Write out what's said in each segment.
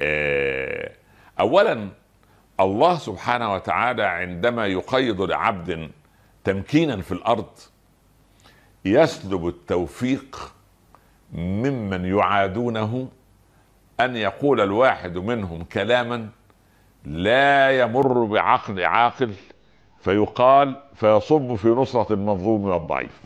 آه، اولا الله سبحانه وتعالى عندما يقيد لعبد تمكينا في الارض يسلب التوفيق ممن يعادونه ان يقول الواحد منهم كلاما لا يمر بعقل عاقل فيقال فيصب في نصره المظلوم والضعيف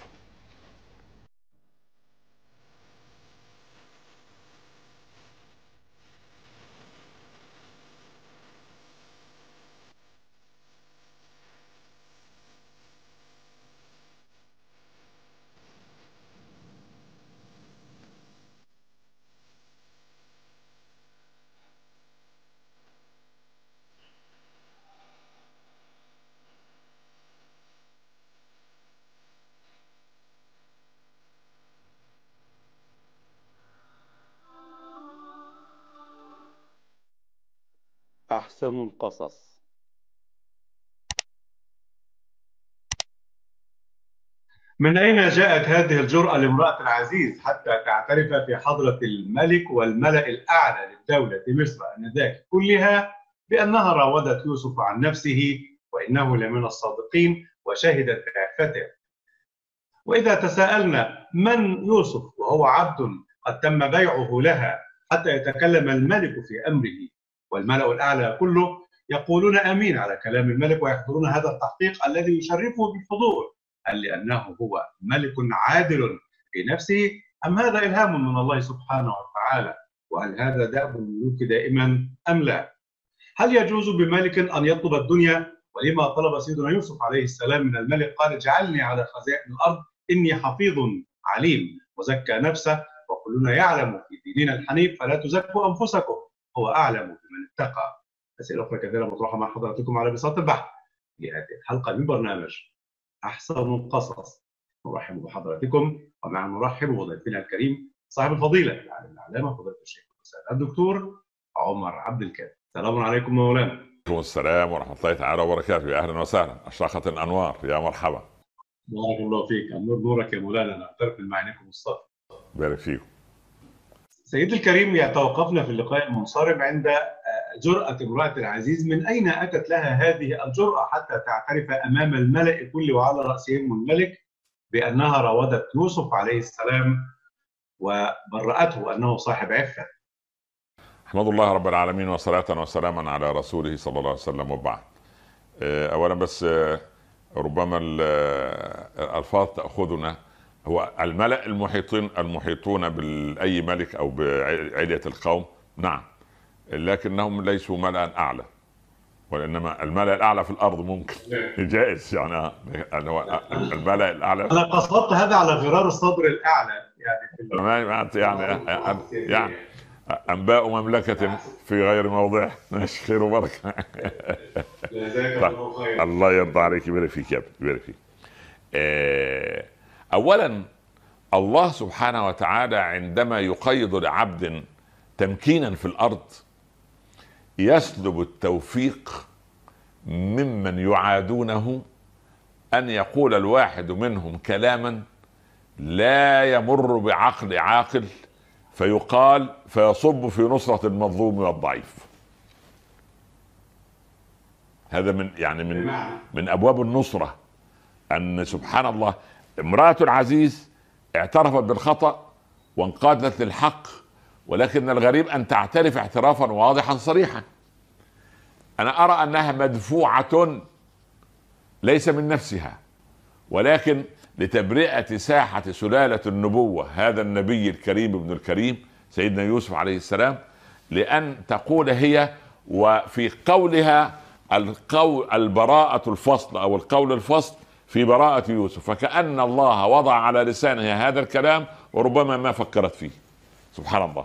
أحسن القصص من أين جاءت هذه الجرأة لامرأة العزيز حتى تعترف في حضرة الملك والملأ الأعلى للدولة مصر آنذاك كلها بأنها راودت يوسف عن نفسه وإنه لمن الصادقين وشهدت بعفته وإذا تساءلنا من يوسف وهو عبد قد تم بيعه لها حتى يتكلم الملك في أمره والملأ الأعلى كله يقولون آمين على كلام الملك ويحضرون هذا التحقيق الذي يشرفه بالحضور هل لأنه هو ملك عادل في نفسه أم هذا إلهام من الله سبحانه وتعالى وهل هذا دأب الملوك دائما أم لا هل يجوز بملك أن يطلب الدنيا ولما طلب سيدنا يوسف عليه السلام من الملك قال اجعلني على خزائن الأرض إني حفيظ عليم وزكى نفسه وكلنا يعلم في ديننا الحنيف فلا تزكوا أنفسكم هو أعلم من التقى اسئله اخرى كثيره مطروحه مع حضراتكم على بساط البحث في هذه الحلقه من برنامج احسن القصص نرحب بحضراتكم ومع نرحب بضيفنا الكريم صاحب الفضيله العالم العلامه فضيله الشيخ الدكتور عمر عبد الكريم السلام عليكم مولانا وعليكم السلام ورحمة الله تعالى وبركاته أهلا وسهلا أشرقت الأنوار يا مرحبا بارك الله فيك النور نورك يا مولانا نعترف بمعانيكم الصادق بارك فيكم سيدي الكريم يعني توقفنا في اللقاء المنصرم عند جرأة امرأة العزيز من أين أتت لها هذه الجرأة حتى تعترف أمام الملأ كل وعلى رأسهم الملك بأنها راودت يوسف عليه السلام وبرأته أنه صاحب عفة احمد الله رب العالمين وصلاة وسلاما على رسوله صلى الله عليه وسلم وبعد آه، أولا بس آه، ربما آه، الألفاظ تأخذنا هو الملأ المحيطين المحيطون بأي ملك أو بعلية القوم نعم لكنهم ليسوا ملأ أعلى وانما الملا الاعلى في الارض ممكن جائز يعني, يعني الملا الاعلى انا قصدت هذا على غرار الصدر الاعلى يعني في يعني يعني انباء مملكه في غير موضع ماشي خير وبركه طيب، الله يرضى عليك يبارك فيك يا ابني يبارك فيك آه، اولا الله سبحانه وتعالى عندما يقيد لعبد تمكينا في الارض يسلب التوفيق ممن يعادونه ان يقول الواحد منهم كلاما لا يمر بعقل عاقل فيقال فيصب في نصرة المظلوم والضعيف هذا من يعني من من ابواب النصره ان سبحان الله امراه العزيز اعترفت بالخطا وانقادت للحق ولكن الغريب ان تعترف اعترافا واضحا صريحا انا ارى انها مدفوعه ليس من نفسها ولكن لتبرئه ساحه سلاله النبوه هذا النبي الكريم ابن الكريم سيدنا يوسف عليه السلام لان تقول هي وفي قولها القول البراءه الفصل او القول الفصل في براءه يوسف فكان الله وضع على لسانها هذا الكلام وربما ما فكرت فيه سبحان الله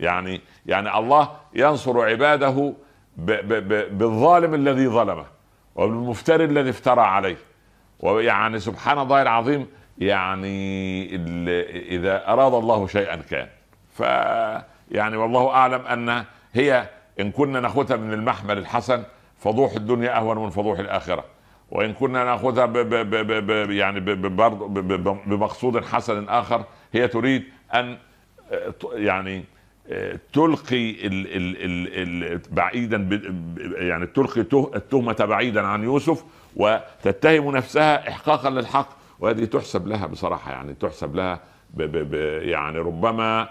يعني يعني الله ينصر عباده ب ب ب بالظالم الذي ظلمه وبالمفتري الذي افترى عليه ويعني سبحان الله العظيم يعني اذا اراد الله شيئا كان ف يعني والله اعلم ان هي ان كنا ناخذها من المحمل الحسن فضوح الدنيا اهون من فضوح الاخره وان كنا ناخذها ب ب ب ب يعني بمقصود حسن اخر هي تريد ان يعني آه، تلقي ال ال ال ال بعيدا يعني تلقي التهمه بعيدا عن يوسف وتتهم نفسها احقاقا للحق وهذه تحسب لها بصراحه يعني تحسب لها ب ب ب يعني ربما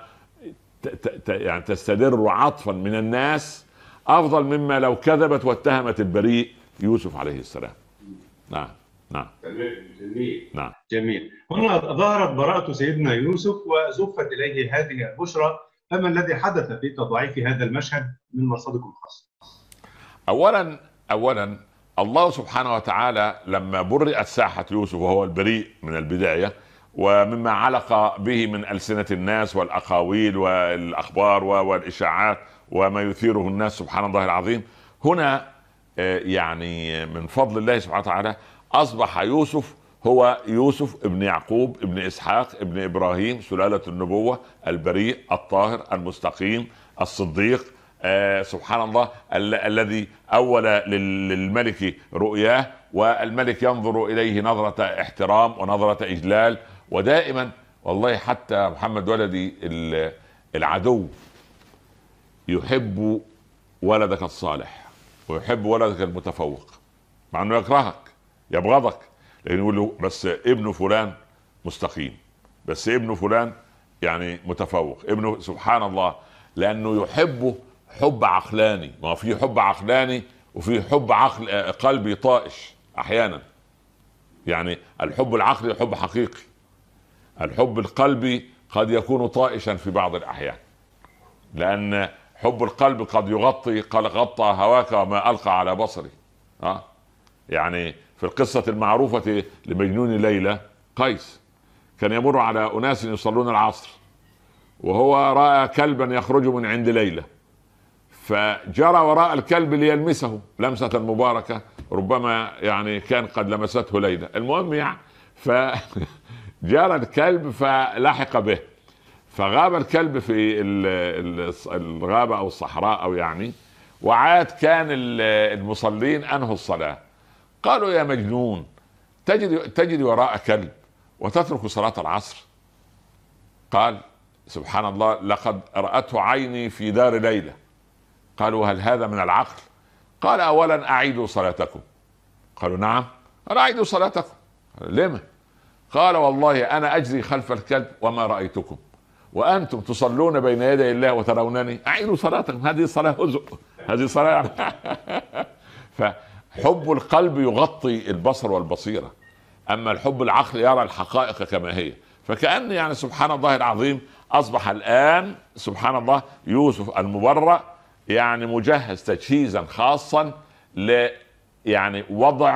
يعني تستدر عطفا من الناس افضل مما لو كذبت واتهمت البريء يوسف عليه السلام نعم نعم نعم جميل هنا ظهرت براءة سيدنا يوسف وزفت إليه هذه البشرى فما الذي حدث في تضعيف هذا المشهد من مرصدكم الخاص أولا أولا الله سبحانه وتعالى لما برئت ساحة يوسف وهو البريء من البداية ومما علق به من ألسنة الناس والأقاويل والأخبار والإشاعات وما يثيره الناس سبحان الله العظيم هنا آه، يعني من فضل الله سبحانه وتعالى أصبح يوسف هو يوسف ابن يعقوب ابن اسحاق ابن ابراهيم سلاله النبوه البريء الطاهر المستقيم الصديق آه سبحان الله ال- الذي اول للملك رؤياه والملك ينظر اليه نظره احترام ونظره اجلال ودائما والله حتى محمد ولدي العدو يحب ولدك الصالح ويحب ولدك المتفوق مع انه يكرهك يبغضك لان يقول له بس ابن فلان مستقيم بس ابن فلان يعني متفوق ابنه سبحان الله لانه يحبه حب عقلاني ما في حب عقلاني وفي حب عقل آه، قلبي طائش احيانا يعني الحب العقلي حب حقيقي الحب القلبي قد يكون طائشا في بعض الاحيان لان حب القلب قد يغطي قال غطى هواك وما القى على بصري ها آه؟ يعني في القصة المعروفة لمجنون ليلى قيس كان يمر على أناس يصلون العصر وهو رأى كلبا يخرج من عند ليلى فجرى وراء الكلب ليلمسه لمسة مباركة ربما يعني كان قد لمسته ليلى المهم يعني فجرى الكلب فلحق به فغاب الكلب في الغابة أو الصحراء أو يعني وعاد كان المصلين أنهوا الصلاة قالوا يا مجنون تجري تجري وراء كلب وتترك صلاة العصر قال سبحان الله لقد رأته عيني في دار ليلى قالوا هل هذا من العقل قال أولا أعيدوا صلاتكم قالوا نعم قال أعيدوا صلاتكم قال لما قال والله أنا أجري خلف الكلب وما رأيتكم وأنتم تصلون بين يدي الله وترونني أعيدوا صلاتكم هذه صلاة هزء هذه صلاة ف حب القلب يغطي البصر والبصيره اما الحب العقل يرى الحقائق كما هي فكأن يعني سبحان الله العظيم اصبح الان سبحان الله يوسف المبرأ يعني مجهز تجهيزا خاصا ل يعني وضع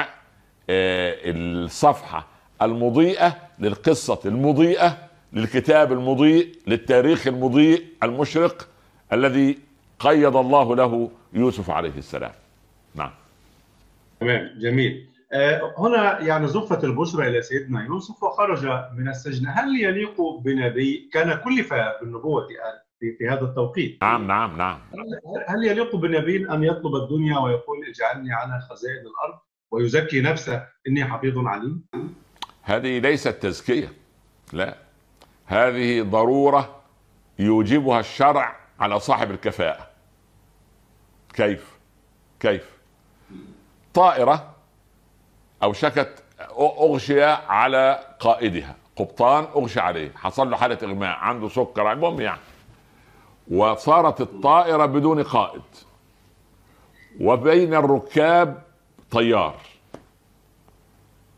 آه، الصفحه المضيئه للقصه المضيئه للكتاب المضيء للتاريخ المضيء المشرق الذي قيد الله له يوسف عليه السلام نعم تمام جميل آه، هنا يعني زفت البشرى الى سيدنا يوسف وخرج من السجن هل يليق بنبي كان كلف بالنبوه في, في هذا التوقيت نعم نعم نعم هل يليق بنبي ان يطلب الدنيا ويقول اجعلني على خزائن الارض ويزكي نفسه اني حفيظ عليم هذه ليست تزكيه لا هذه ضروره يوجبها الشرع على صاحب الكفاءه كيف كيف طائرة أوشكت أغشي على قائدها قبطان أغشي عليه حصل له حالة إغماء عنده سكر المهم يعني وصارت الطائرة بدون قائد وبين الركاب طيار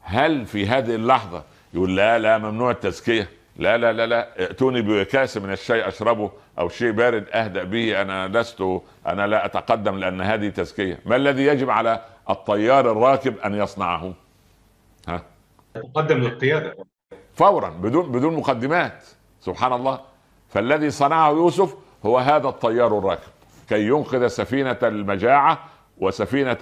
هل في هذه اللحظة يقول لا لا ممنوع التزكية لا لا لا لا ائتوني بكاس من الشاي اشربه او شيء بارد اهدا به انا لست انا لا اتقدم لان هذه تزكيه ما الذي يجب على الطيار الراكب ان يصنعه ها تقدم للقياده فورا بدون بدون مقدمات سبحان الله فالذي صنعه يوسف هو هذا الطيار الراكب كي ينقذ سفينه المجاعه وسفينه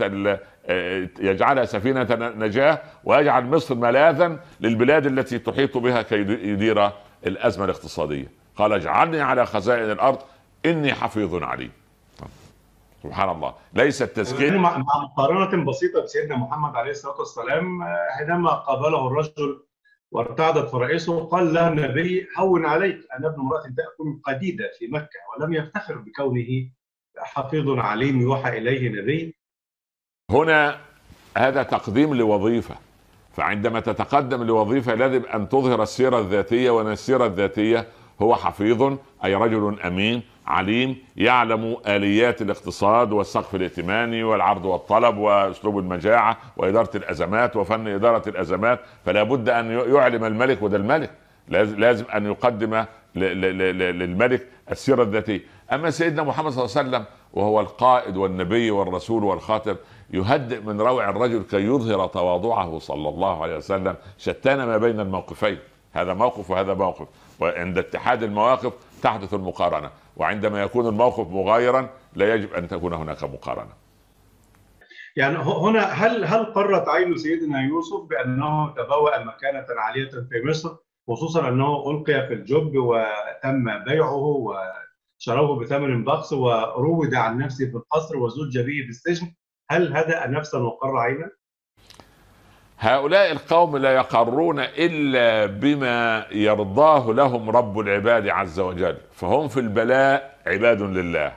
آه، يجعلها سفينة نجاة ويجعل مصر ملاذا للبلاد التي تحيط بها كي يدير الأزمة الاقتصادية قال اجعلني على خزائن الأرض إني حفيظ عليم سبحان الله ليس التزكية مع مقارنة بسيطة بسيدنا محمد عليه الصلاة والسلام آه، حينما قابله الرجل وارتعدت فرائسه قال له النبي هون عليك أنا ابن امرأة تأكل قديدة في مكة ولم يفتخر بكونه حفيظ عليم يوحى إليه نبي هنا هذا تقديم لوظيفة فعندما تتقدم لوظيفة لازم أن تظهر السيرة الذاتية وأن السيرة الذاتية هو حفيظ أي رجل أمين عليم يعلم آليات الاقتصاد والسقف الائتماني والعرض والطلب وأسلوب المجاعة وإدارة الأزمات وفن إدارة الأزمات فلا بد أن يعلم الملك وده الملك لازم أن يقدم للملك السيرة الذاتية أما سيدنا محمد صلى الله عليه وسلم وهو القائد والنبي والرسول والخاتم يهدئ من روع الرجل كي يظهر تواضعه صلى الله عليه وسلم شتان ما بين الموقفين هذا موقف وهذا موقف وعند اتحاد المواقف تحدث المقارنه وعندما يكون الموقف مغايرا لا يجب ان تكون هناك مقارنه يعني هنا هل هل قرت عين سيدنا يوسف بانه تبوأ مكانه عاليه في مصر خصوصا انه القي في الجب وتم بيعه وشروه بثمن بخس وروض عن نفسه في القصر وزج به في السجن هل هدأ نفسا وقر عينا؟ هؤلاء القوم لا يقرون الا بما يرضاه لهم رب العباد عز وجل فهم في البلاء عباد لله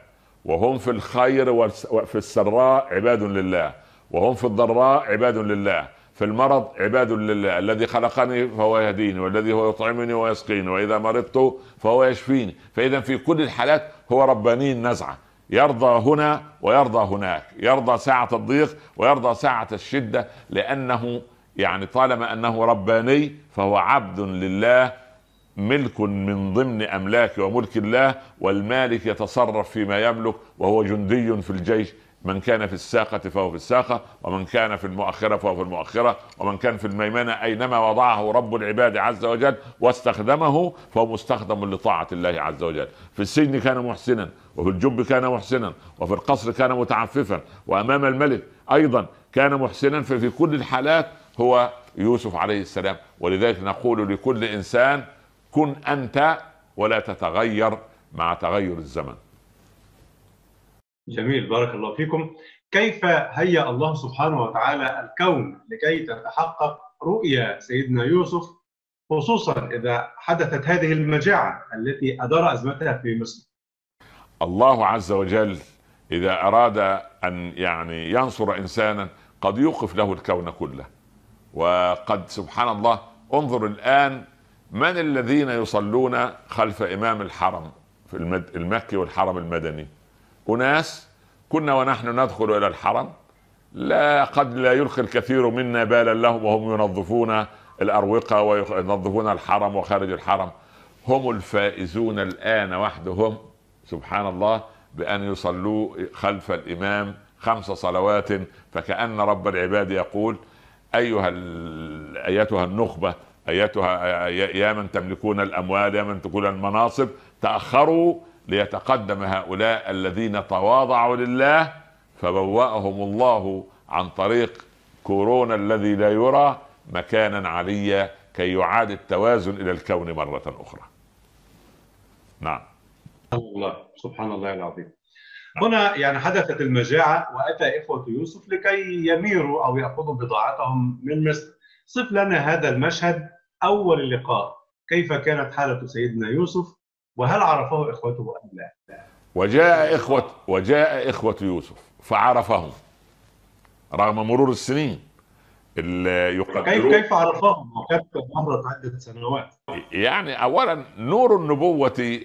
وهم في الخير وفي السراء عباد لله وهم في الضراء عباد لله في المرض عباد لله الذي خلقني فهو يهديني والذي هو يطعمني ويسقيني واذا مرضت فهو يشفيني فاذا في كل الحالات هو رباني النزعه يرضى هنا ويرضى هناك يرضى ساعة الضيق ويرضى ساعة الشدة لأنه يعني طالما أنه رباني فهو عبد لله ملك من ضمن أملاك وملك الله والمالك يتصرف فيما يملك وهو جندي في الجيش من كان في الساقة فهو في الساقة ومن كان في المؤخرة فهو في المؤخرة ومن كان في الميمنة أينما وضعه رب العباد عز وجل واستخدمه فهو مستخدم لطاعة الله عز وجل في السجن كان محسنا وفي الجب كان محسنا وفي القصر كان متعففا وأمام الملك أيضا كان محسنا ففي كل الحالات هو يوسف عليه السلام ولذلك نقول لكل إنسان كن أنت ولا تتغير مع تغير الزمن جميل بارك الله فيكم كيف هيأ الله سبحانه وتعالى الكون لكي تتحقق رؤيا سيدنا يوسف خصوصا إذا حدثت هذه المجاعة التي أدار أزمتها في مصر الله عز وجل إذا أراد أن يعني ينصر إنسانا قد يوقف له الكون كله وقد سبحان الله انظر الآن من الذين يصلون خلف إمام الحرم في المكي والحرم المدني أناس كنا ونحن ندخل إلى الحرم لا قد لا يلقي الكثير منا بالا لهم وهم ينظفون الأروقة وينظفون الحرم وخارج الحرم هم الفائزون الآن وحدهم سبحان الله بأن يصلوا خلف الإمام خمس صلوات فكأن رب العباد يقول أيها أيتها النخبة أيتها يا من تملكون الأموال يا من تملكون المناصب تأخروا ليتقدم هؤلاء الذين تواضعوا لله فبوأهم الله عن طريق كورونا الذي لا يرى مكانا عليا كي يعاد التوازن الى الكون مره اخرى. نعم. الله سبحان الله العظيم. نعم. هنا يعني حدثت المجاعه واتى اخوه يوسف لكي يميروا او ياخذوا بضاعتهم من مصر. صف لنا هذا المشهد اول اللقاء، كيف كانت حاله سيدنا يوسف وهل عرفه إخوته أم لا؟, وجاء إخوة وجاء إخوة يوسف فعرفهم رغم مرور السنين كيف كيف عرفهم وقد مرت عدة سنوات يعني أولا نور النبوة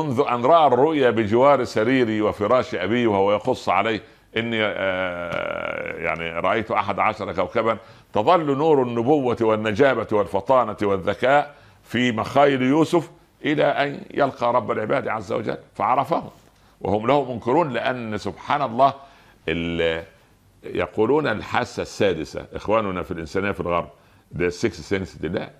منذ أن رأى الرؤيا بجوار سريري وفراش أبي وهو يقص عليه إني آه، يعني رأيت أحد عشر كوكبا تظل نور النبوة والنجابة والفطانة والذكاء في مخايل يوسف إلى أن يلقى رب العباد عز وجل فعرفهم وهم له منكرون لأن سبحان الله يقولون الحاسة السادسة إخواننا في الإنسانية في الغرب ده السكس سنس ده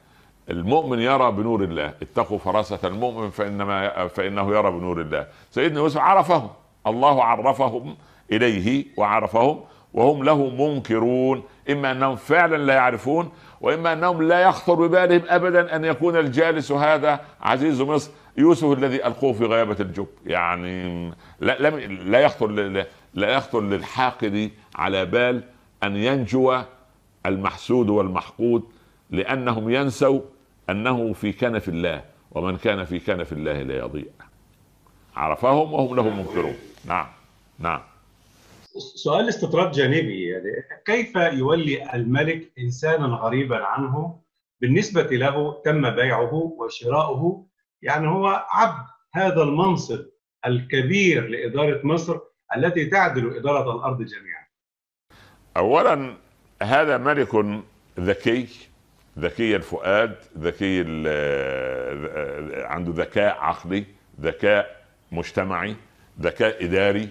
المؤمن يرى بنور الله اتقوا فراسة المؤمن فإنما فإنه يرى بنور الله سيدنا يوسف عرفهم الله عرفهم إليه وعرفهم وهم له منكرون اما انهم فعلا لا يعرفون واما انهم لا يخطر ببالهم ابدا ان يكون الجالس هذا عزيز مصر يوسف الذي القوه في غيابه الجب يعني لا لا, لا يخطر لا يخطر للحاقد على بال ان ينجو المحسود والمحقود لانهم ينسوا انه في كنف الله ومن كان في كنف الله لا يضيع عرفهم وهم له منكرون نعم نعم سؤال استطراد جانبي يعني كيف يولي الملك انسانا غريبا عنه بالنسبه له تم بيعه وشراؤه يعني هو عبد هذا المنصب الكبير لاداره مصر التي تعدل اداره الارض جميعا. اولا هذا ملك ذكي ذكي الفؤاد ذكي عنده ذكاء عقلي ذكاء مجتمعي ذكاء اداري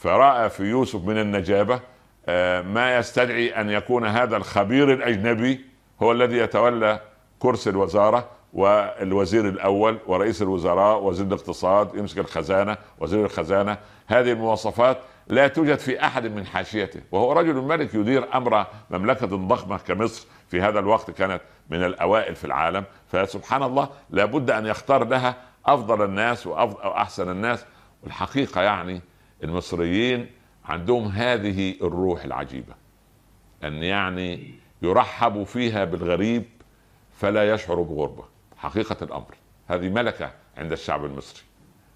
فراى في يوسف من النجابه آه، ما يستدعي ان يكون هذا الخبير الاجنبي هو الذي يتولى كرسي الوزاره والوزير الاول ورئيس الوزراء وزير الاقتصاد يمسك الخزانه وزير الخزانه هذه المواصفات لا توجد في احد من حاشيته وهو رجل ملك يدير امر مملكه ضخمه كمصر في هذا الوقت كانت من الاوائل في العالم فسبحان الله لابد ان يختار لها افضل الناس واحسن الناس والحقيقه يعني المصريين عندهم هذه الروح العجيبه ان يعني يرحبوا فيها بالغريب فلا يشعر بغربه حقيقه الامر هذه ملكه عند الشعب المصري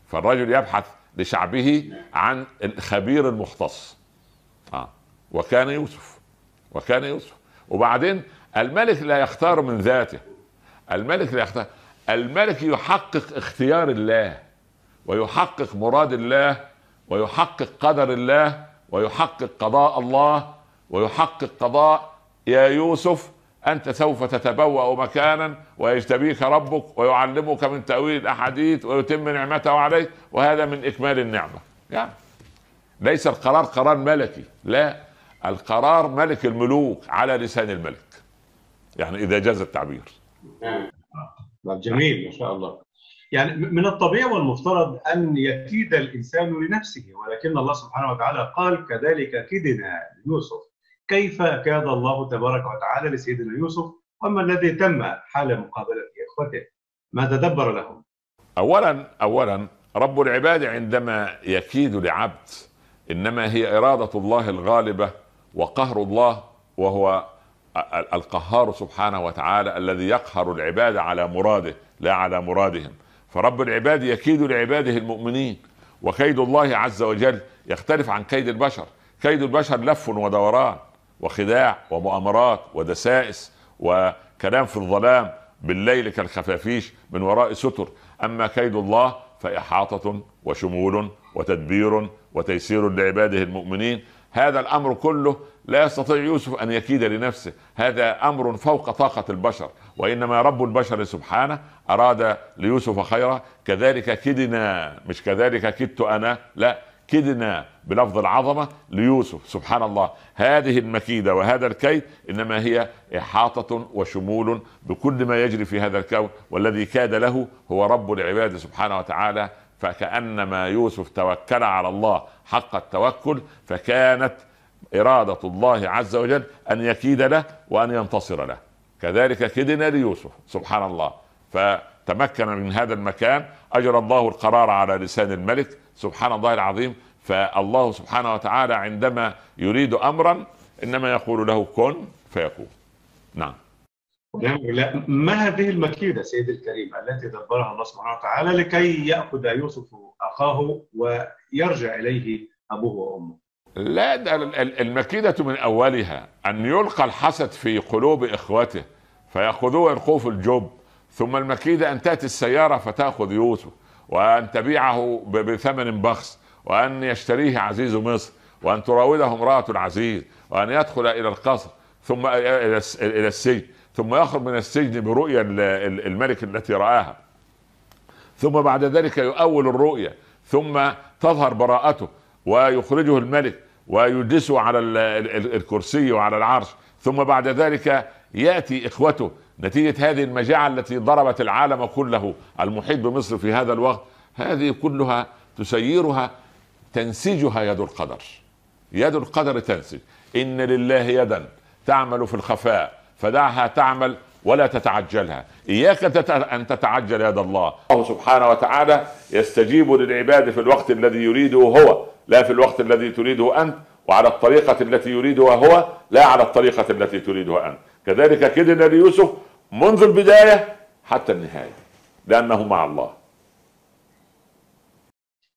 فالرجل يبحث لشعبه عن الخبير المختص آه. وكان يوسف وكان يوسف وبعدين الملك لا يختار من ذاته الملك لا يختار الملك يحقق اختيار الله ويحقق مراد الله ويحقق قدر الله ويحقق قضاء الله ويحقق قضاء يا يوسف انت سوف تتبوا مكانا ويجتبيك ربك ويعلمك من تاويل الاحاديث ويتم نعمته عليك وهذا من اكمال النعمه يعني ليس القرار قرار ملكي لا القرار ملك الملوك على لسان الملك يعني اذا جاز التعبير نعم. جميل ما شاء الله يعني من الطبيعي والمفترض أن يكيد الإنسان لنفسه ولكن الله سبحانه وتعالى قال كذلك كدنا يوسف كيف كاد الله تبارك وتعالى لسيدنا يوسف وما الذي تم حال مقابلة إخوته ما تدبر لهم أولا أولا رب العباد عندما يكيد لعبد إنما هي إرادة الله الغالبة وقهر الله وهو القهار سبحانه وتعالى الذي يقهر العباد على مراده لا على مرادهم فرب العباد يكيد لعباده المؤمنين وكيد الله عز وجل يختلف عن كيد البشر كيد البشر لف ودوران وخداع ومؤامرات ودسائس وكلام في الظلام بالليل كالخفافيش من وراء ستر اما كيد الله فاحاطه وشمول وتدبير وتيسير لعباده المؤمنين هذا الامر كله لا يستطيع يوسف ان يكيد لنفسه هذا امر فوق طاقه البشر وانما رب البشر سبحانه اراد ليوسف خيرا كذلك كدنا مش كذلك كدت انا لا كدنا بلفظ العظمه ليوسف سبحان الله هذه المكيده وهذا الكيد انما هي احاطه وشمول بكل ما يجري في هذا الكون والذي كاد له هو رب العباد سبحانه وتعالى فكانما يوسف توكل على الله حق التوكل فكانت اراده الله عز وجل ان يكيد له وان ينتصر له كذلك كدنا ليوسف سبحان الله فتمكن من هذا المكان اجرى الله القرار على لسان الملك سبحان الله العظيم فالله سبحانه وتعالى عندما يريد امرا انما يقول له كن فيكون نعم لا ما هذه المكيده سيدي الكريم التي دبرها الله سبحانه وتعالى لكي ياخذ يوسف اخاه ويرجع اليه ابوه وامه لا المكيدة من أولها أن يلقى الحسد في قلوب إخوته فيأخذوه ويلقوه في الجب ثم المكيدة أن تأتي السيارة فتأخذ يوسف وأن تبيعه بثمن بخس وأن يشتريه عزيز مصر وأن تراوده امرأة العزيز وأن يدخل إلى القصر ثم إلى السجن ثم يخرج من السجن برؤيا الملك التي رآها ثم بعد ذلك يؤول الرؤيا ثم تظهر براءته ويخرجه الملك ويجلسه على الكرسي وعلى العرش ثم بعد ذلك ياتي اخوته نتيجه هذه المجاعه التي ضربت العالم كله المحيط بمصر في هذا الوقت هذه كلها تسيرها تنسجها يد القدر يد القدر تنسج ان لله يدا تعمل في الخفاء فدعها تعمل ولا تتعجلها اياك ان تتعجل يد الله الله سبحانه وتعالى يستجيب للعباد في الوقت الذي يريده هو لا في الوقت الذي تريده أنت وعلى الطريقة التي يريدها هو لا على الطريقة التي تريدها أنت كذلك كدنا ليوسف منذ البداية حتى النهاية لأنه مع الله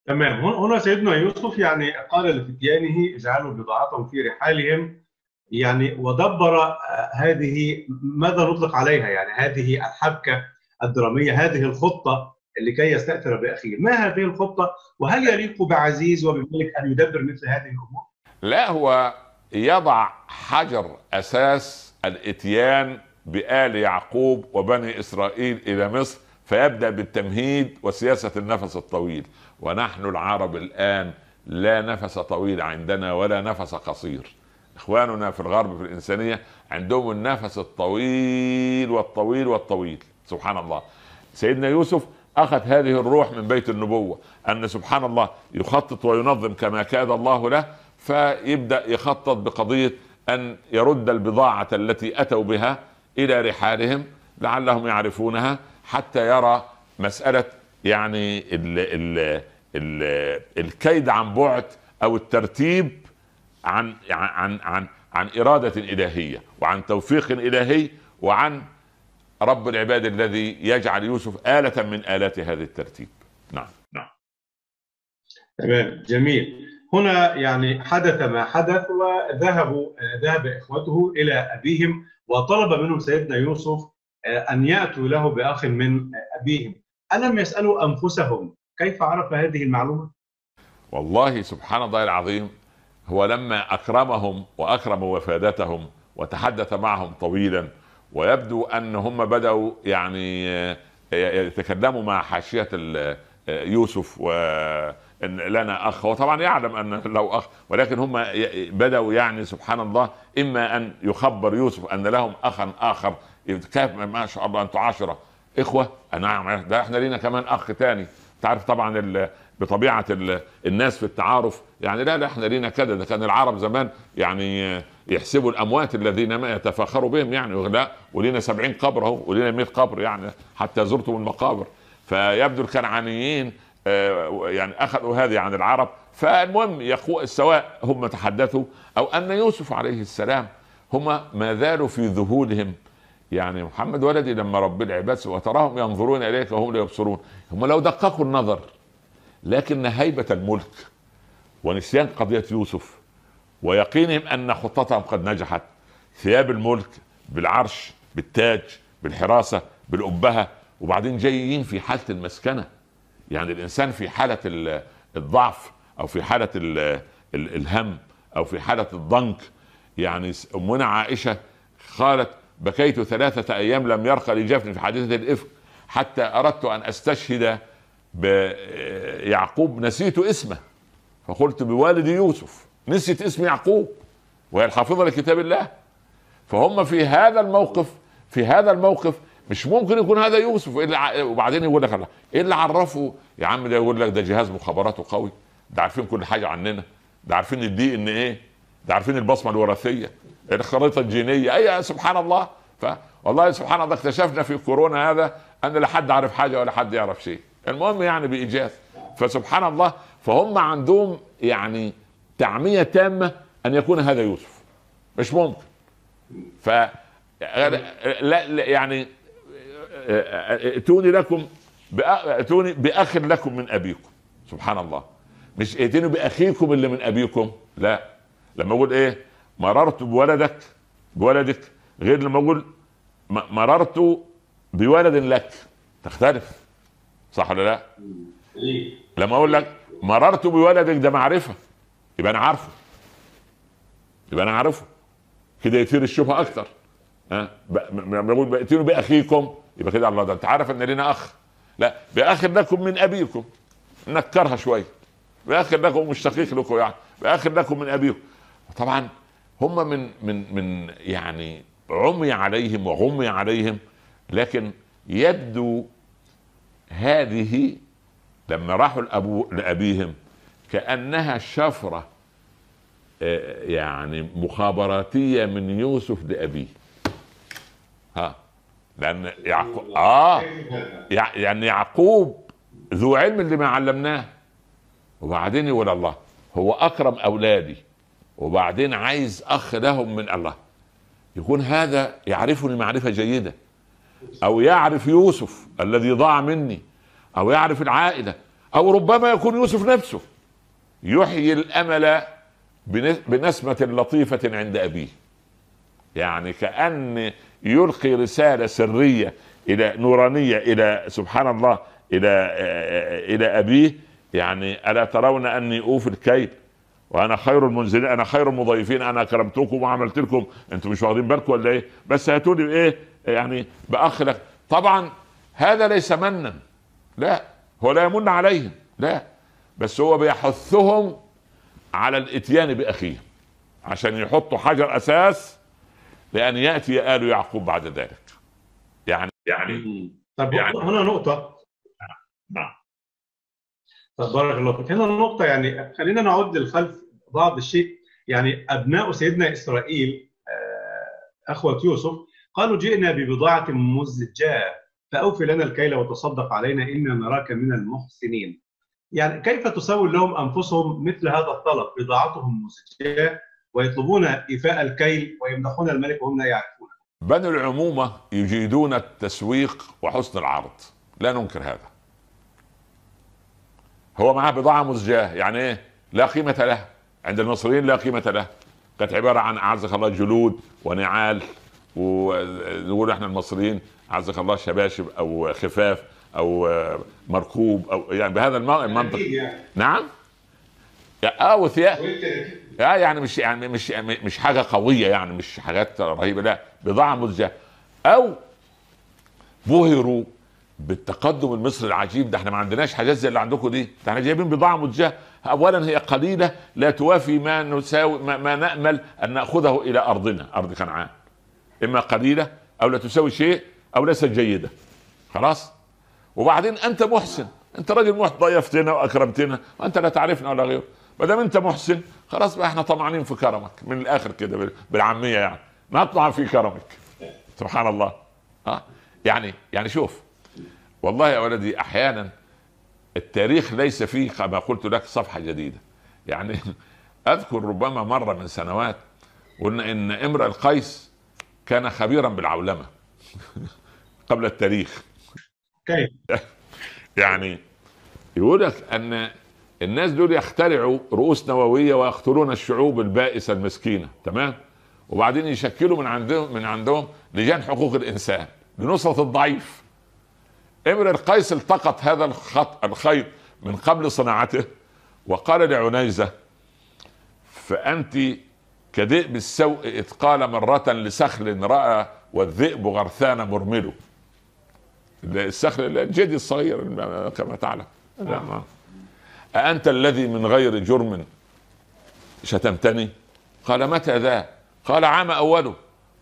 تمام هنا سيدنا يوسف يعني قال لفتيانه اجعلوا بضاعتهم في رحالهم يعني ودبر آه، هذه ماذا نطلق عليها يعني هذه الحبكه الدراميه هذه الخطه لكي يستأثر بأخيه ما هذه الخطة وهل يليق بعزيز وبملك أن يدبر مثل هذه الأمور لا هو يضع حجر أساس الإتيان بآل يعقوب وبني إسرائيل إلى مصر فيبدأ بالتمهيد وسياسة النفس الطويل ونحن العرب الآن لا نفس طويل عندنا ولا نفس قصير إخواننا في الغرب في الإنسانية عندهم النفس الطويل والطويل والطويل سبحان الله سيدنا يوسف اخذ هذه الروح من بيت النبوه ان سبحان الله يخطط وينظم كما كاد الله له فيبدا يخطط بقضيه ان يرد البضاعه التي اتوا بها الى رحالهم لعلهم يعرفونها حتى يرى مساله يعني الـ الـ الـ الكيد عن بعد او الترتيب عن عن عن عن, عن اراده الهيه وعن توفيق الهي وعن رب العباد الذي يجعل يوسف آلة من آلات هذا الترتيب نعم نعم تمام جميل هنا يعني حدث ما حدث وذهبوا ذهب إخوته إلى أبيهم وطلب منهم سيدنا يوسف آه، أن يأتوا له بأخ من أبيهم ألم يسألوا أنفسهم كيف عرف هذه المعلومة؟ والله سبحان الله العظيم هو لما أكرمهم واكرم وفادتهم وتحدث معهم طويلا ويبدو ان هم بداوا يعني آه، آه، يتكلموا مع حاشيه آه، يوسف و إن لنا اخ وطبعا يعلم ان لو اخ ولكن هم بداوا يعني سبحان الله اما ان يخبر يوسف ان لهم اخا اخر كيف ما شاء الله انتم عشره اخوه نعم ده احنا لينا كمان اخ ثاني تعرف طبعا بطبيعه الناس في التعارف يعني لا لا احنا لينا كده ده كان العرب زمان يعني يحسبوا الاموات الذين ما يتفاخروا بهم يعني لا ولينا 70 قبر اهو ولينا 100 قبر يعني حتى زرتم المقابر فيبدو الكنعانيين آه، يعني اخذوا هذه عن العرب فالمهم يقو سواء هم تحدثوا او ان يوسف عليه السلام هما ما زالوا في ذهولهم يعني محمد ولدي لما رب العباد وتراهم ينظرون اليك وهم لا يبصرون هم لو دققوا النظر لكن هيبه الملك ونسيان قضيه يوسف ويقينهم ان خطتهم قد نجحت ثياب الملك بالعرش بالتاج بالحراسه بالابهه وبعدين جايين في حاله المسكنه يعني الانسان في حاله الضعف او في حاله الهم او في حاله الضنك يعني امنا عائشه قالت بكيت ثلاثه ايام لم يرقى لي جفن في حادثه الافك حتى اردت ان استشهد بيعقوب نسيت اسمه فقلت بوالد يوسف نسيت اسم يعقوب وهي الحافظه لكتاب الله فهم في هذا الموقف في هذا الموقف مش ممكن يكون هذا يوسف وبعدين يقول لك الله ايه اللي عرفه يا عم ده يقول لك ده جهاز مخابراته قوي ده عارفين كل حاجه عننا ده عارفين الدي ان ايه ده عارفين البصمه الوراثيه الخريطه الجينيه اي سبحان الله فوالله سبحان الله اكتشفنا في كورونا هذا ان لا حد عارف حاجه ولا حد يعرف شيء المهم يعني بايجاز فسبحان الله فهم عندهم يعني تعميه تامه ان يكون هذا يوسف مش ممكن ف لا يعني ائتوني لكم ائتوني باخ لكم من ابيكم سبحان الله مش ائتوني باخيكم اللي من ابيكم لا لما اقول ايه مررت بولدك بولدك غير لما اقول مررت بولد لك تختلف صح ولا لا؟ إيه. لما اقول لك مررت بولدك ده معرفه يبقى انا عارفه يبقى انا عارفه كده يثير الشبهه اكتر ها بقول بقتلوا باخيكم يبقى كده الله ده انت عارف ان لنا اخ لا باخر لكم من ابيكم نكرها شويه باخر لكم مش شقيق لكم يعني باخر لكم من ابيكم طبعا هم من من من يعني عمي عليهم وغمي عليهم لكن يبدو هذه لما راحوا لأبو لأبيهم كأنها شفرة آه، يعني مخابراتية من يوسف لأبيه ها لأن يعقوب آه يعني يعقوب ذو علم اللي ما علمناه وبعدين يقول الله هو أكرم أولادي وبعدين عايز أخ لهم من الله يكون هذا يعرفني معرفة جيدة او يعرف يوسف الذي ضاع مني او يعرف العائله او ربما يكون يوسف نفسه يحيي الامل بنسمه لطيفه عند ابيه يعني كان يلقي رساله سريه الى نورانيه الى سبحان الله الى الى ابيه يعني الا ترون اني اوفي الكيل وانا خير المنزلين انا خير المضيفين انا اكرمتكم وعملت لكم انتم مش واخدين بالكم ولا ايه بس هاتوا لي ايه يعني باخ لك طبعا هذا ليس منا لا هو لا يمن عليهم لا بس هو بيحثهم على الاتيان باخيهم عشان يحطوا حجر اساس لان ياتي ال يعقوب بعد ذلك يعني يعني طب يعني هنا نقطه نعم،, نعم طب بارك الله فيك هنا نقطه يعني خلينا نعود للخلف بعض الشيء يعني ابناء سيدنا اسرائيل آه، اخوه يوسف قالوا جئنا ببضاعة مزجاة فأوفي لنا الكيل وتصدق علينا إنا نراك من المحسنين يعني كيف تسول لهم أنفسهم مثل هذا الطلب بضاعتهم مزجاة ويطلبون إيفاء الكيل ويمدحون الملك وهم لا يعرفون بنو العمومة يجيدون التسويق وحسن العرض لا ننكر هذا هو معاه بضاعة مزجاة يعني إيه لا قيمة لها عند المصريين لا قيمة لها كانت عبارة عن أعزك الله جلود ونعال ونقول احنا المصريين عزك الله شباشب او خفاف او آه، مركوب او يعني بهذا يعني المنطق يعني. نعم اه وثياب اه يعني مش يعني مش مش حاجه قويه يعني مش حاجات رهيبه لا بضاعه مزجه او بهروا بالتقدم المصري العجيب ده احنا ما عندناش حاجات زي اللي عندكم دي ده احنا جايبين بضاعه مزجه اولا هي قليله لا توافي ما نساوي ما, ما نامل ان ناخذه الى ارضنا ارض كنعان اما قليله او لا تساوي شيء او ليست جيده خلاص وبعدين انت محسن انت راجل محسن ضيفتنا واكرمتنا وانت لا تعرفنا ولا غيره ما دام انت محسن خلاص بقى احنا طمعانين في كرمك من الاخر كده بالعاميه يعني نطمع في كرمك سبحان الله ها آه؟ يعني يعني شوف والله يا ولدي احيانا التاريخ ليس فيه كما قلت لك صفحه جديده يعني اذكر ربما مره من سنوات قلنا ان امرأ القيس كان خبيرا بالعولمه قبل التاريخ كيف يعني يقول لك ان الناس دول يخترعوا رؤوس نوويه ويقتلون الشعوب البائسه المسكينه تمام وبعدين يشكلوا من عندهم من عندهم لجان حقوق الانسان لنصره الضعيف امرئ القيس التقط هذا الخط الخيط من قبل صناعته وقال لعنيزه فانت كذئب السوء إذ قال مرة لسخل رأى والذئب غرثان مرمله السخل الجدي الصغير كما تعلم نعم أأنت الذي من غير جرم شتمتني قال متى ذا قال عام أوله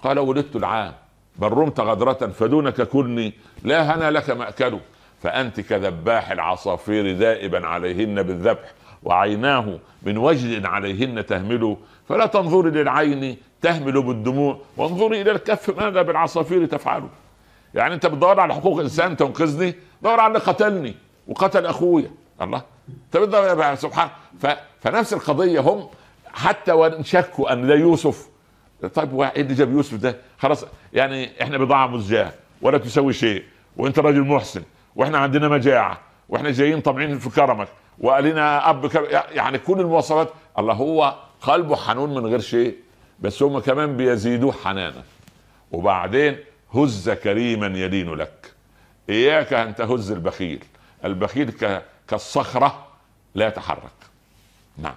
قال ولدت العام بل رمت غدرة فدونك كني لا هنا لك مأكله فأنت كذباح العصافير ذائبا عليهن بالذبح وعيناه من وجد عليهن تهمل فلا تنظري للعين تهمل بالدموع وانظري الى الكف ماذا بالعصافير تفعله يعني انت بتدور على حقوق انسان تنقذني دور على اللي قتلني وقتل اخويا الله طب سبحان ف... فنفس القضيه هم حتى وان شكوا ان ده يوسف طيب واحد إيه اللي جاب يوسف ده خلاص يعني احنا بضاعه مزجاه ولا تسوي شيء وانت راجل محسن واحنا عندنا مجاعه واحنا جايين طمعين في كرمك وقالنا اب يعني كل المواصفات الله هو قلبه حنون من غير شيء بس هم كمان بيزيدوه حنانا وبعدين هز كريما يدين لك اياك ان تهز البخيل البخيل كالصخره لا يتحرك نعم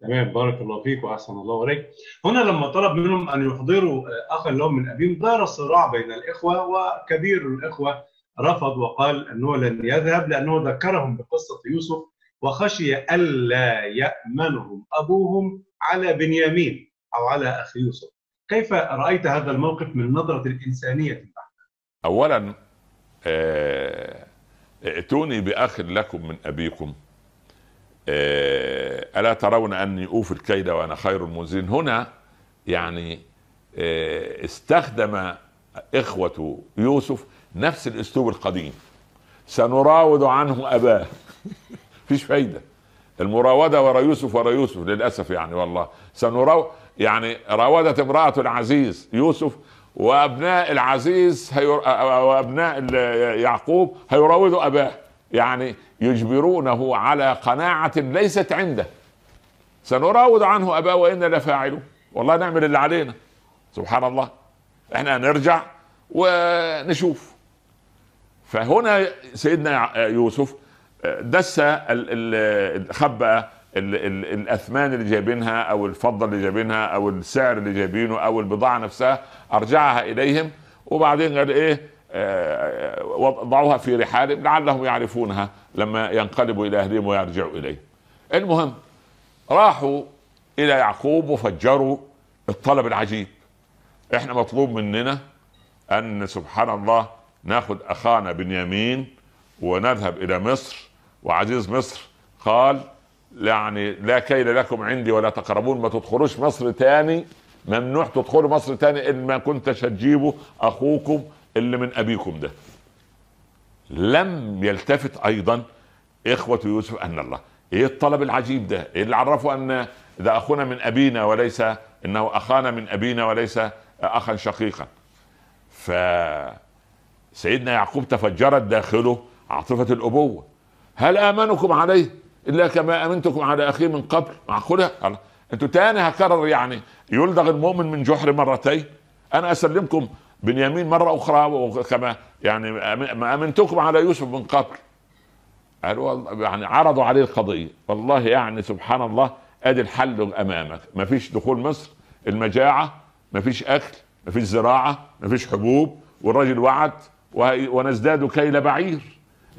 تمام بارك الله فيك واحسن الله اليك. هنا لما طلب منهم ان يحضروا اخا لهم من ابيهم دار الصراع بين الاخوه وكبير الاخوه رفض وقال أنه لن يذهب لأنه ذكرهم بقصة يوسف وخشي ألا يأمنهم أبوهم على بنيامين أو على أخي يوسف كيف رأيت هذا الموقف من نظرة الإنسانية البحتة؟ أولا آه، ائتوني بأخ لكم من أبيكم آه، ألا ترون أني أوفي الكيد وأنا خير المنزلين هنا يعني آه، استخدم إخوة يوسف نفس الاسلوب القديم سنراود عنه اباه فيش فايده المراودة ورا يوسف ورا يوسف للأسف يعني والله سنراو يعني راودت امرأة العزيز يوسف وأبناء العزيز هير... وأبناء يعقوب هيراودوا أباه يعني يجبرونه على قناعة ليست عنده سنراود عنه أباه وإنا لفاعلون والله نعمل اللي علينا سبحان الله احنا هنرجع ونشوف فهنا سيدنا يوسف دس خبى الاثمان اللي جايبينها او الفضه اللي جايبينها او السعر اللي جايبينه او البضاعه نفسها ارجعها اليهم وبعدين قال ايه آه، وضعوها في رحالهم لعلهم يعرفونها لما ينقلبوا الى اهلهم ويرجعوا اليه. المهم راحوا الى يعقوب وفجروا الطلب العجيب. احنا مطلوب مننا ان سبحان الله ناخد اخانا بنيامين ونذهب الى مصر وعزيز مصر قال يعني لا كيل لكم عندي ولا تقربون ما تدخلوش مصر تاني ممنوع تدخلوا مصر تاني ان ما كنت هتجيبوا اخوكم اللي من ابيكم ده لم يلتفت ايضا اخوة يوسف ان الله ايه الطلب العجيب ده إيه اللي عرفوا ان ده اخونا من ابينا وليس انه اخانا من ابينا وليس اخا شقيقا ف سيدنا يعقوب تفجرت داخله عاطفة الأبوة هل آمنكم عليه إلا كما آمنتكم على أخيه من قبل معقولة أنتوا تاني هكرر يعني يلدغ المؤمن من جحر مرتين أنا أسلمكم بنيامين مرة أخرى وكما يعني ما آمنتكم على يوسف من قبل قالوا يعني عرضوا عليه القضية والله يعني سبحان الله ادي الحل امامك مفيش دخول مصر المجاعه مفيش اكل مفيش زراعه مفيش حبوب والراجل وعد ونزداد كيل بعير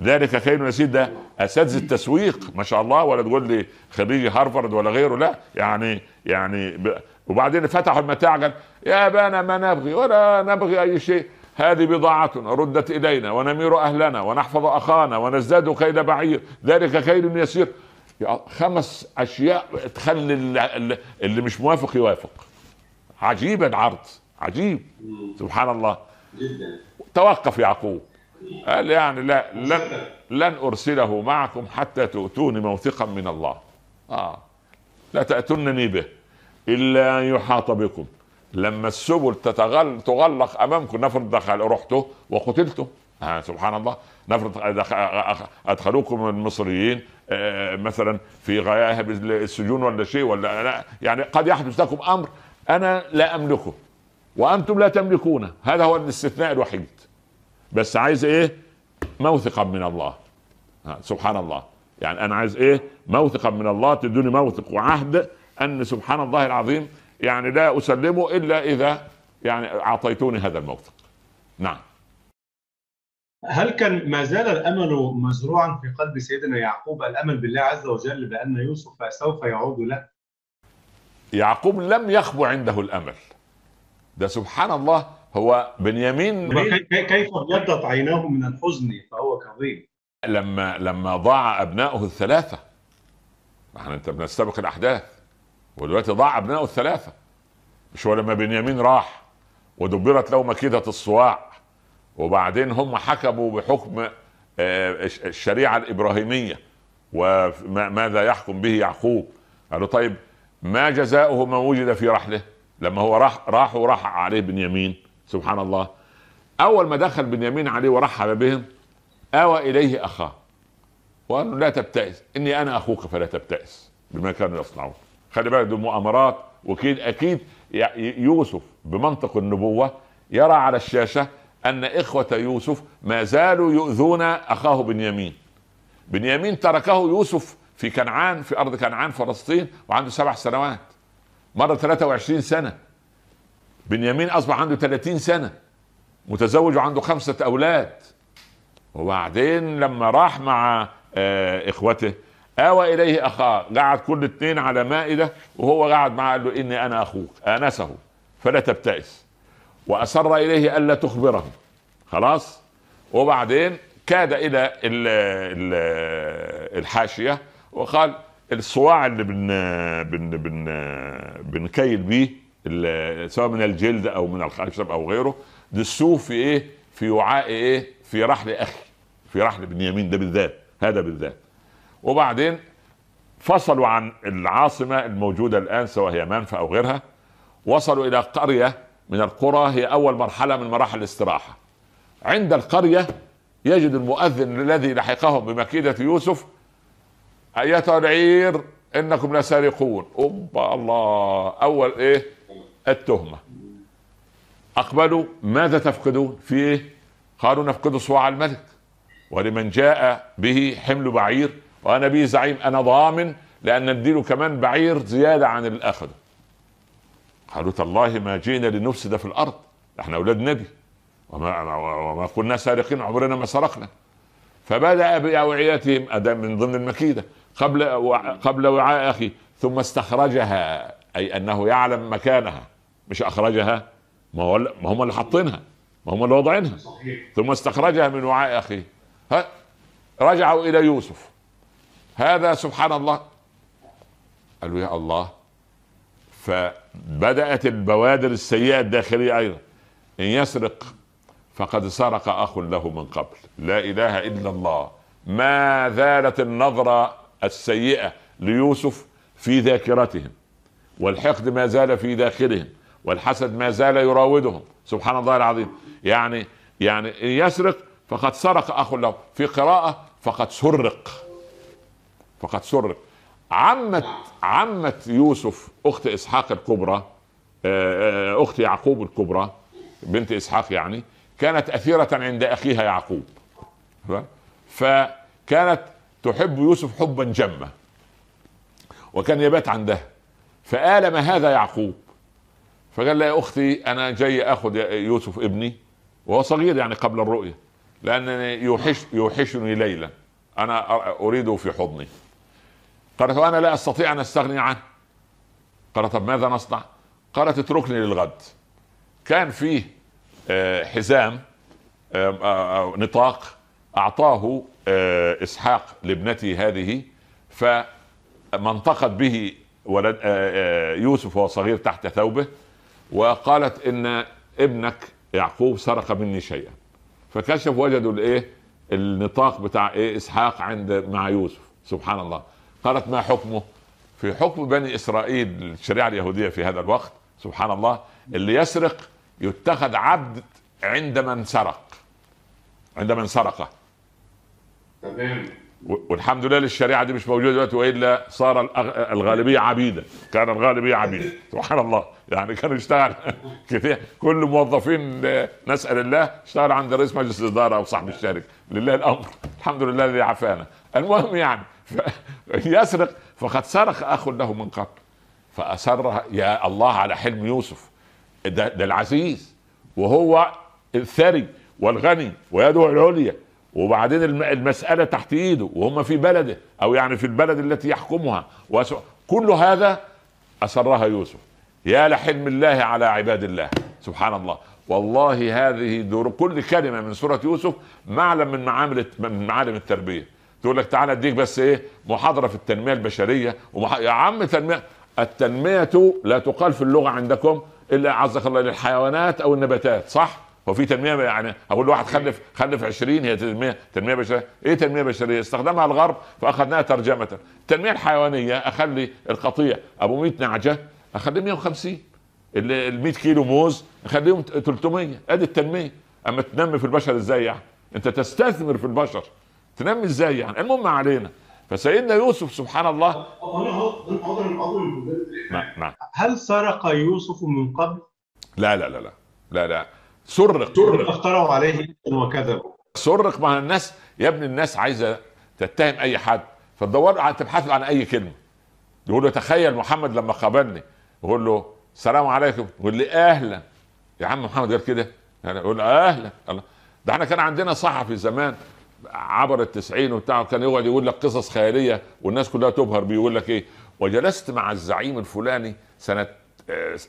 ذلك كيل يسير ده اساتذه التسويق ما شاء الله ولا تقول لي خريج هارفرد ولا غيره لا يعني يعني وبعدين فتحوا المتاع قال يا ابانا ما نبغي ولا نبغي اي شيء هذه بضاعتنا ردت الينا ونمير اهلنا ونحفظ اخانا ونزداد كيل بعير ذلك كيل يسير خمس اشياء تخلي اللي مش موافق يوافق عجيب العرض عجيب سبحان الله جدا توقف يعقوب قال يعني لا لن لن ارسله معكم حتى تؤتوني موثقا من الله اه لا تاتونني به الا ان يحاط بكم لما السبل تتغل تغلق امامكم نفرض دخل رحته وقتلته آه سبحان الله نفرض ادخلوكم المصريين آه مثلا في غياهب السجون ولا شيء ولا أنا يعني قد يحدث لكم امر انا لا املكه وانتم لا تملكونه هذا هو الاستثناء الوحيد بس عايز ايه موثقا من الله سبحان الله يعني انا عايز ايه موثقا من الله تدوني موثق وعهد ان سبحان الله العظيم يعني لا اسلمه الا اذا يعني اعطيتوني هذا الموثق نعم هل كان ما زال الامل مزروعا في قلب سيدنا يعقوب الامل بالله عز وجل بان يوسف سوف يعود له؟ يعقوب لم يخبو عنده الامل. ده سبحان الله هو بنيامين كيف ابيضت عيناه من الحزن فهو كظيم لما لما ضاع ابنائه الثلاثه احنا انت بنستبق الاحداث ودلوقتي ضاع ابنائه الثلاثه مش هو لما بنيامين راح ودبرت له مكيده الصواع وبعدين هم حكموا بحكم آه، الشريعه الابراهيميه وماذا يحكم به يعقوب قالوا طيب ما جزاؤه من وجد في رحله لما هو راح راح وراح عليه بنيامين سبحان الله اول ما دخل بنيامين عليه ورحب بهم اوى اليه اخاه وقال له لا تبتئس اني انا اخوك فلا تبتئس بما كانوا يصنعون خلي بالك دي مؤامرات وكيد اكيد يوسف بمنطق النبوه يرى على الشاشه ان اخوه يوسف ما زالوا يؤذون اخاه بنيامين بنيامين تركه يوسف في كنعان في ارض كنعان فلسطين وعنده سبع سنوات مره 23 سنه بنيامين اصبح عنده 30 سنه متزوج وعنده خمسه اولاد وبعدين لما راح مع آه، اخوته اوى اليه اخاه قعد كل اثنين على مائده وهو قعد معاه قال له اني انا اخوك انسه فلا تبتئس واصر اليه الا تخبره خلاص وبعدين كاد الى الحاشيه وقال الصواع اللي بن بن بن بنكيل بيه سواء من الجلد او من الخشب او غيره دسوه في ايه في وعاء ايه في رحل اخي في رحل بنيامين ده بالذات هذا بالذات وبعدين فصلوا عن العاصمه الموجوده الان سواء هي منفى او غيرها وصلوا الى قريه من القرى هي اول مرحله من مراحل الاستراحه عند القريه يجد المؤذن الذي لحقهم بمكيده يوسف ايتها العير انكم لسارقون اوبا الله اول ايه التهمه اقبلوا ماذا تفقدون في ايه قالوا نفقد صواع الملك ولمن جاء به حمل بعير وانا به زعيم انا ضامن لان نديله كمان بعير زياده عن اللي قالوا تالله ما جئنا لنفسد في الارض احنا اولاد نبي وما وما كنا سارقين عمرنا ما سرقنا فبدا باوعيتهم ادم من ضمن المكيده قبل قبل وعاء اخي ثم استخرجها اي انه يعلم مكانها مش اخرجها ما هو ما هم اللي حاطينها ما هم اللي واضعينها ثم استخرجها من وعاء اخيه ها رجعوا الى يوسف هذا سبحان الله قالوا يا الله فبدات البوادر السيئه الداخليه ايضا ان يسرق فقد سرق اخ له من قبل لا اله الا الله ما زالت النظره السيئه ليوسف في ذاكرتهم والحقد ما زال في داخلهم والحسد ما زال يراودهم سبحان الله العظيم يعني يعني إن يسرق فقد سرق أخ له في قراءة فقد سرق فقد سرق عمت عمت يوسف أخت إسحاق الكبرى آه، آه، أخت يعقوب الكبرى بنت إسحاق يعني كانت أثيرة عند أخيها يعقوب فكانت تحب يوسف حبا جما وكان يبات عندها فآلم هذا يعقوب فقال لها يا اختي انا جاي اخذ يوسف ابني وهو صغير يعني قبل الرؤيه لانني يوحش يوحشني ليلا انا اريده في حضني قالت وانا لا استطيع ان استغني عنه قال طب ماذا نصنع قالت اتركني للغد كان فيه آه، حزام آه، آه، نطاق اعطاه اسحاق لابنته هذه فمنطقت به ولد يوسف وهو صغير تحت ثوبه وقالت ان ابنك يعقوب سرق مني شيئا فكشف وجدوا الايه النطاق بتاع ايه اسحاق عند مع يوسف سبحان الله قالت ما حكمه في حكم بني اسرائيل الشريعه اليهوديه في هذا الوقت سبحان الله اللي يسرق يتخذ عبد عند من سرق عند من سرقه تمام والحمد لله للشريعه دي مش موجوده دلوقتي والا صار الغالبيه عبيدا كان الغالبيه عبيدا سبحان الله يعني كانوا يشتغل كتير كل موظفين آه، نسال الله اشتغل عند رئيس مجلس الاداره او صاحب الشركه لله الامر الحمد لله الذي عافانا المهم يعني يسرق فقد سرق اخ له من قبل فاصر يا الله على حلم يوسف ده, ده العزيز وهو الثري والغني ويده العليا وبعدين المساله تحت ايده وهم في بلده او يعني في البلد التي يحكمها كل هذا اسرها يوسف يا لحلم الله على عباد الله سبحان الله والله هذه دور كل كلمه من سوره يوسف معلم من معامل من معالم التربيه تقول لك تعالى اديك بس ايه محاضره في التنميه البشريه ومح... يا عم تنميه التنميه لا تقال في اللغه عندكم الا عزك الله للحيوانات او النباتات صح هو في تنميه يعني اقول لواحد إيه. خلف خلف 20 هي تنميه تنميه بشريه ايه تنميه بشريه استخدمها الغرب فاخذناها ترجمه التنميه الحيوانيه اخلي القطيع ابو 100 نعجه اخليه 150 ال 100 كيلو موز اخليهم 300 ادي التنميه اما تنمي في البشر ازاي يعني انت تستثمر في البشر تنمي ازاي يعني المهم علينا فسيدنا يوسف سبحان الله نعم، نعم. هل سرق يوسف من قبل؟ لا لا لا لا لا لا سرق سرق افتروا عليه وكذبوا سرق مع الناس يا ابني الناس عايزه تتهم اي حد فتدور تبحثوا عن اي كلمه يقول له تخيل محمد لما قابلني يقول له السلام عليكم يقول لي اهلا يا عم محمد غير كده يعني يقول له اهلا الله ده احنا كان عندنا صحفي زمان عبر التسعين وبتاع كان يقعد يقول لك قصص خياليه والناس كلها تبهر بيقول يقول لك ايه وجلست مع الزعيم الفلاني سنه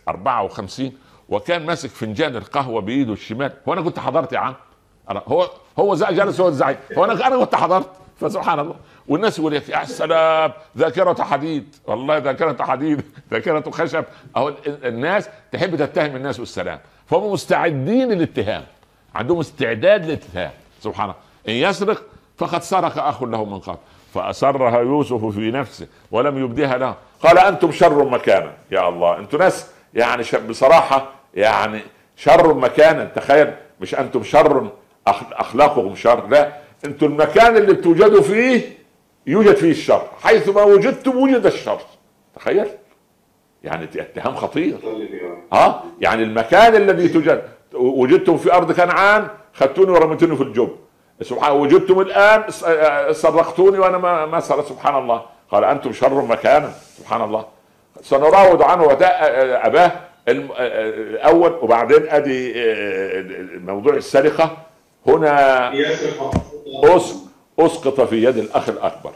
54 آه، وكان ماسك فنجان القهوه بايده الشمال وانا كنت حضرت يا عم انا هو هو جالس هو الزعيم هو انا انا كنت حضرت فسبحان الله والناس يقول لك يا سلام ذاكره حديد والله ذاكره حديد ذاكره خشب اهو الناس تحب تتهم الناس والسلام فهم مستعدين للاتهام عندهم استعداد للاتهام سبحان الله ان يسرق فقد سرق اخ له من قبل فاسرها يوسف في نفسه ولم يبدها له قال انتم شر مكانا يا الله انتم ناس يعني بصراحه يعني شر مكانا تخيل مش انتم شر اخلاقكم شر لا انتم المكان اللي بتوجدوا فيه يوجد فيه الشر حيث ما وجدتم وجد الشر تخيل يعني اتهام خطير ها يعني المكان الذي توجد وجدتم في ارض كنعان خدتوني ورميتوني في الجب سبحان وجدتم الان سرقتوني وانا ما ما سبحان الله قال انتم شر مكانا سبحان الله سنراود عنه اباه الاول آه، آه، وبعدين ادي آه، موضوع السرقه هنا اسقط في يد الاخ الاكبر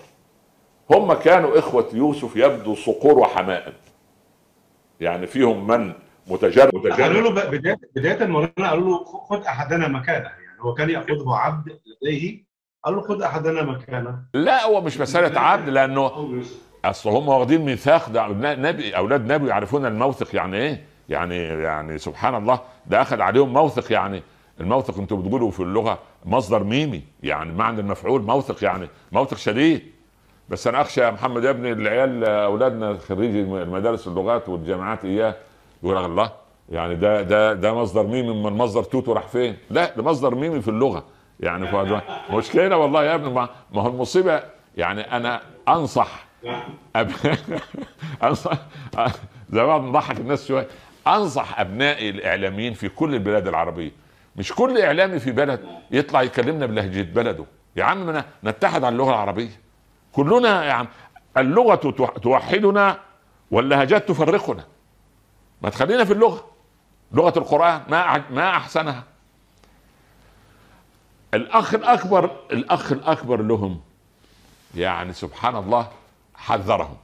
هم كانوا اخوه يوسف يبدو صقور وحمائم يعني فيهم من متجرد قالوا له بدايه بدايه قالوا له خذ احدنا مكانه يعني هو كان ياخذه عبد لديه قالوا له خذ احدنا مكانه لا هو مش مساله عبد لانه اصل هم واخدين ميثاق ده نبي اولاد نبي يعرفون الموثق يعني ايه يعني يعني سبحان الله ده اخذ عليهم موثق يعني الموثق انتوا بتقولوا في اللغه مصدر ميمي يعني معنى المفعول موثق يعني موثق شديد بس انا اخشى يا محمد يا ابني العيال اولادنا خريجي المدارس اللغات والجامعات اياه يقول الله يعني ده ده ده مصدر ميمي من مصدر توتو راح فين؟ لا ده مصدر ميمي في اللغه يعني مشكله والله يا ابني ما هو المصيبه يعني انا انصح نعم. أب... انصح آه، زي ما بنضحك الناس شويه انصح ابنائي الاعلاميين في كل البلاد العربيه مش كل اعلامي في بلد يطلع يكلمنا بلهجه بلده يا عم نتحد على اللغه العربيه كلنا يا عم اللغه توحدنا واللهجات تفرقنا ما تخلينا في اللغه لغه القران ما ما احسنها الاخ الاكبر الاخ الاكبر لهم يعني سبحان الله حذرهم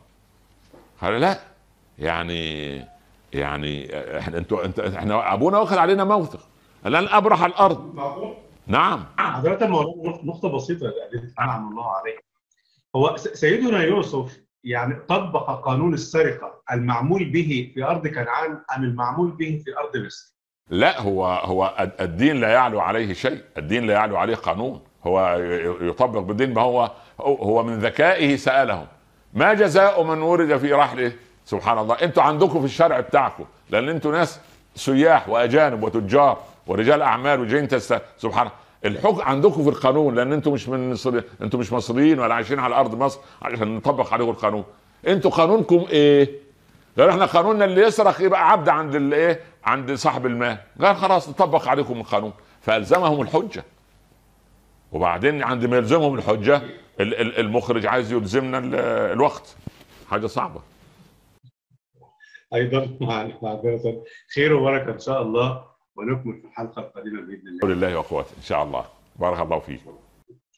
قال لا يعني يعني احنا انتوا انت احنا ابونا واخد علينا موثق لن ابرح الارض نعم آه، حضرتك نقطه بسيطه يعني، اللي الله عليه هو سيدنا يوسف يعني طبق قانون السرقه المعمول به في ارض كنعان ام المعمول به في ارض مصر؟ لا هو هو الدين لا يعلو عليه شيء، الدين لا يعلو عليه قانون، هو يطبق بالدين ما هو هو من ذكائه سالهم ما جزاء من ورد في رحله سبحان الله انتوا عندكم في الشرع بتاعكم لان انتوا ناس سياح واجانب وتجار ورجال اعمال وجايين سبحان الحكم عندكم في القانون لان انتوا مش من مصر انتوا مش مصريين ولا عايشين على ارض مصر عشان نطبق عليكم القانون انتوا قانونكم ايه غير احنا قانوننا اللي يسرق يبقى عبد عند الايه عند صاحب المال قال خلاص نطبق عليكم القانون فالزمهم الحجه وبعدين عند ما يلزمهم الحجه المخرج عايز يلزمنا الوقت حاجه صعبه ايضا مع مع خير وبركه ان شاء الله ونكمل في الحلقه القادمه باذن الله. الله وقوته ان شاء الله بارك الله فيك.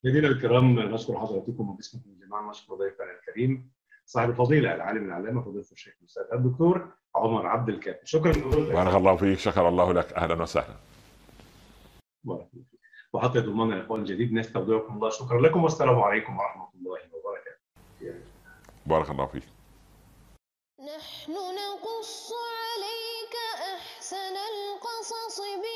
مدينة الكرام نشكر حضراتكم وباسمكم الجماعه نشكر ضيفنا الكريم صاحب الفضيله العالم العلامه فضيله الشيخ الاستاذ الدكتور عمر عبد الكافي شكرا بارك الله فيك شكر الله لك اهلا وسهلا. بارك الله فيك وحتى ضمننا لقاء جديد نستودعكم الله شكرا لكم والسلام عليكم ورحمه الله وبركاته. بارك الله فيك. نحن نقص عليك أحسن القصص بي